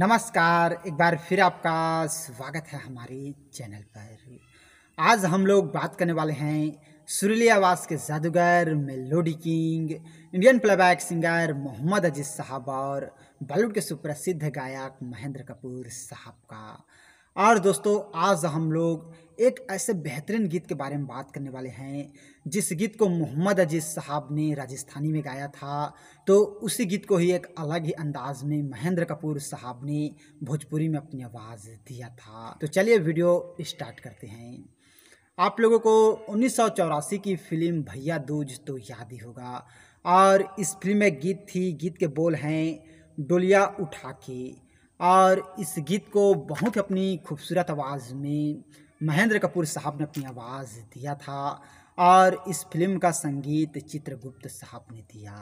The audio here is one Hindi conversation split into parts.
नमस्कार एक बार फिर आपका स्वागत है हमारे चैनल पर आज हम लोग बात करने वाले हैं सुरीली आवाज़ के जादूगर melody king Indian playback singer Mohammad Aziz साहब और बॉलीवुड के सुप्रसिद्ध गायक महेंद्र कपूर साहब का और दोस्तों आज हम लोग एक ऐसे बेहतरीन गीत के बारे में बात करने वाले हैं जिस गीत को मोहम्मद अजीज साहब ने राजस्थानी में गाया था तो उसी गीत को ही एक अलग ही अंदाज में महेंद्र कपूर साहब ने भोजपुरी में अपनी आवाज़ दिया था तो चलिए वीडियो स्टार्ट करते हैं आप लोगों को उन्नीस की फिल्म भैया दूज तो याद ही होगा और इस फिल्म में गीत थी गीत के बोल हैं डोलिया उठा के और इस गीत को बहुत ही अपनी खूबसूरत आवाज़ में महेंद्र कपूर साहब ने अपनी आवाज़ दिया था और इस फिल्म का संगीत चित्रगुप्त साहब ने दिया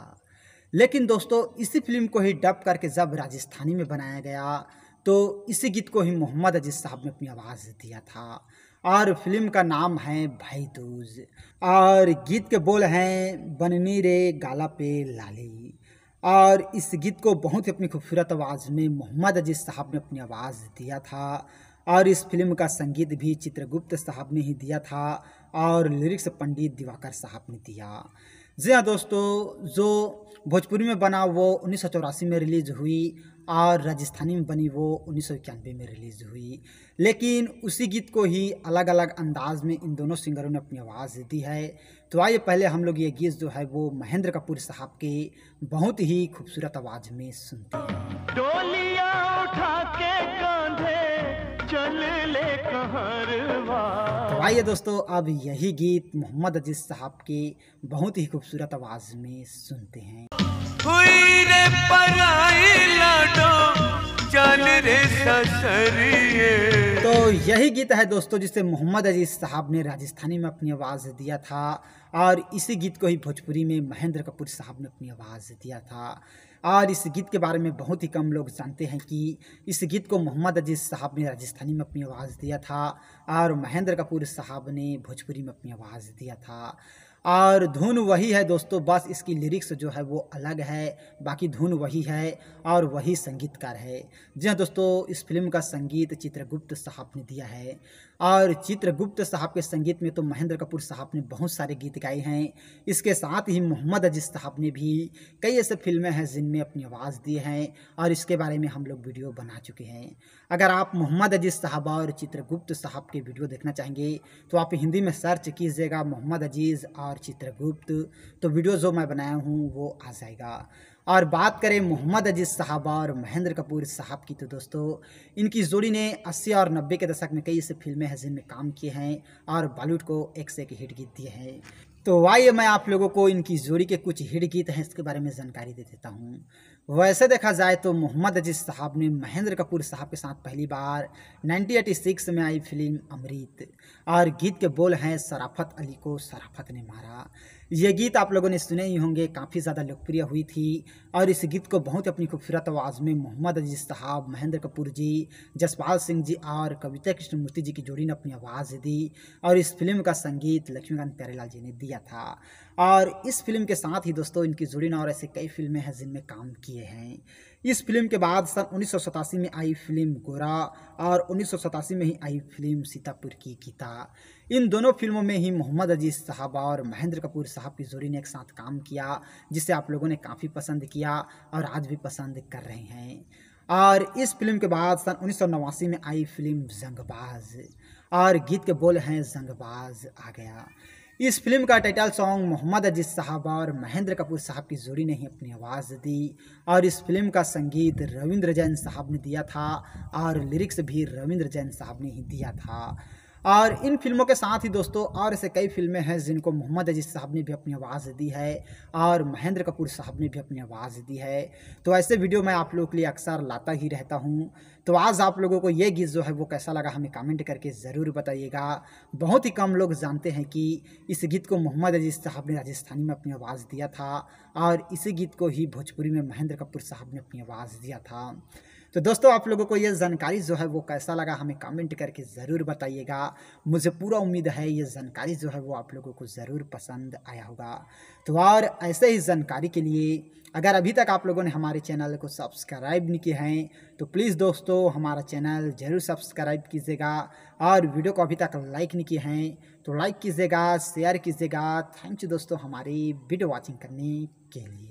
लेकिन दोस्तों इसी फिल्म को ही डब करके जब राजस्थानी में बनाया गया तो इसी गीत को ही मोहम्मद अजीज साहब ने अपनी आवाज़ दिया था और फिल्म का नाम है भाई दूज और गीत के बोल हैं बननी रे गाला पे लाली और इस गीत को बहुत ही अपनी खूबसूरत आवाज़ में मोहम्मद अजीज़ साहब ने अपनी आवाज़ दिया था और इस फिल्म का संगीत भी चित्रगुप्त साहब ने ही दिया था और लिरिक्स पंडित दिवाकर साहब ने दिया जी हाँ दोस्तों जो भोजपुरी में बना वो उन्नीस में रिलीज़ हुई और राजस्थानी में बनी वो उन्नीस में रिलीज़ हुई लेकिन उसी गीत को ही अलग अलग अंदाज में इन दोनों सिंगरों ने अपनी आवाज़ दी है तो आइए पहले हम लोग ये गीत जो है वो महेंद्र कपूर साहब के बहुत ही खूबसूरत आवाज़ में सुनते हैं डोलिया उठा के कांधे चल ले कहरवा तो आइए दोस्तों अब यही गीत मोहम्मद अजीज साहब के बहुत ही खूबसूरत आवाज में सुनते हैं तो यही गीत है दोस्तों जिसे मोहम्मद अजीज साहब ने राजस्थानी में अपनी आवाज़ दिया था और इसी गीत को ही भोजपुरी में महेंद्र कपूर साहब ने अपनी आवाज़ दिया था और इस गीत के बारे में बहुत ही कम लोग जानते हैं कि इस गीत को मोहम्मद अजीज़ साहब ने राजस्थानी में अपनी आवाज़ दिया था और महेंद्र कपूर साहब ने भोजपुरी में अपनी आवाज़ दिया था और धुन वही है दोस्तों बस इसकी लिरिक्स जो है वो अलग है बाकी धुन वही है और वही संगीतकार है जी हाँ दोस्तों इस फिल्म का संगीत चित्रगुप्त साहब ने दिया है और चित्रगुप्त साहब के संगीत में तो महेंद्र कपूर साहब ने बहुत सारे गीत गाए हैं इसके साथ ही मोहम्मद अजीज साहब ने भी कई ऐसे फिल्में हैं जिनमें अपनी आवाज़ दी हैं और इसके बारे में हम लोग वीडियो बना चुके हैं अगर आप मोहम्मद अजीज साहब और चित्रगुप्त साहब के वीडियो देखना चाहेंगे तो आप हिंदी में सर्च कीजिएगा मोहम्मद अजीज़ और चित्रगुप्त तो वीडियो जो मैं बनाया हूँ वो आ जाएगा और बात करें मोहम्मद अजीज़ साहब और महेंद्र कपूर साहब की तो दोस्तों इनकी जोड़ी ने 80 और 90 के दशक में कई ऐसे फिल्में हजीन में काम किए हैं और बॉलीवुड को एक से एक हिट गीत दिए हैं तो आइए मैं आप लोगों को इनकी जोड़ी के कुछ हिट गीत हैं इसके बारे में जानकारी दे देता हूँ वैसे देखा जाए तो मोहम्मद अजीज़ साहब ने महेंद्र कपूर साहब के साथ पहली बार 1986 में आई फिल्म अमृत और गीत के बोल हैं सराफत अली को सराफत ने मारा ये गीत आप लोगों ने सुने ही होंगे काफ़ी ज़्यादा लोकप्रिय हुई थी और इस गीत को बहुत ही अपनी खूबसूरत आवाज़ में मोहम्मद अजीज साहब महेंद्र कपूर जी जसपाल सिंह जी और कविता कृष्णमूर्ति जी की जोड़ी ने अपनी आवाज़ दी और इस फिल्म का संगीत लक्ष्मीकांत प्यारेलाल जी ने दिया था और इस फिल्म के साथ ही दोस्तों इनकी जोड़ी ने और ऐसी कई फिल्में हैं जिनमें काम किए हैं इस फिल्म के बाद सन उन्नीस में आई फिल्म गोरा और उन्नीस में ही आई फिल्म सीतापुर की गीता इन दोनों फिल्मों में ही मोहम्मद अजीज साहब और महेंद्र कपूर साहब की जोड़ी ने एक साथ काम किया जिसे आप लोगों ने काफ़ी पसंद किया और आज भी पसंद कर रहे हैं और इस फिल्म के बाद सन उन्नीस में आई फिल्म जंगबाज और गीत के बोल हैं जंगबाज आ गया इस फिल्म का टाइटल सॉन्ग मोहम्मद अजीज साहब और महेंद्र कपूर साहब की जोड़ी ने ही अपनी आवाज़ दी और इस फिल्म का संगीत रविंद्र जैन साहब ने दिया था और लिरिक्स भी रविंद्र जैन साहब ने ही दिया था और इन फिल्मों के साथ ही दोस्तों और ऐसे कई फिल्में हैं जिनको मोहम्मद अजीज साहब ने भी अपनी आवाज़ दी है और महेंद्र कपूर साहब ने भी अपनी आवाज़ दी है तो ऐसे वीडियो मैं आप लोगों के लिए अक्सर लाता ही रहता हूँ तो आज आप लोगों को ये गीत जो है वो कैसा लगा हमें कमेंट करके ज़रूर बताइएगा बहुत ही कम लोग जानते हैं कि इस गीत को मोहम्मद अजीज साहब ने राजस्थानी में अपनी आवाज़ दिया था और इसी गीत को ही भोजपुरी में महेंद्र कपूर साहब ने अपनी आवाज़ दिया था तो दोस्तों आप लोगों को ये जानकारी जो है वो कैसा लगा हमें कमेंट करके ज़रूर बताइएगा मुझे पूरा उम्मीद है ये जानकारी जो है वो आप लोगों को ज़रूर पसंद आया होगा तो और ऐसे ही जानकारी के लिए अगर अभी तक आप लोगों ने हमारे चैनल को सब्सक्राइब नहीं किए हैं तो प्लीज़ दोस्तों हमारा चैनल ज़रूर सब्सक्राइब कीजिएगा और वीडियो को अभी तक लाइक नहीं किए हैं तो लाइक कीजिएगा शेयर कीजिएगा थैंक यू दोस्तों हमारी वीडियो वॉचिंग करने के लिए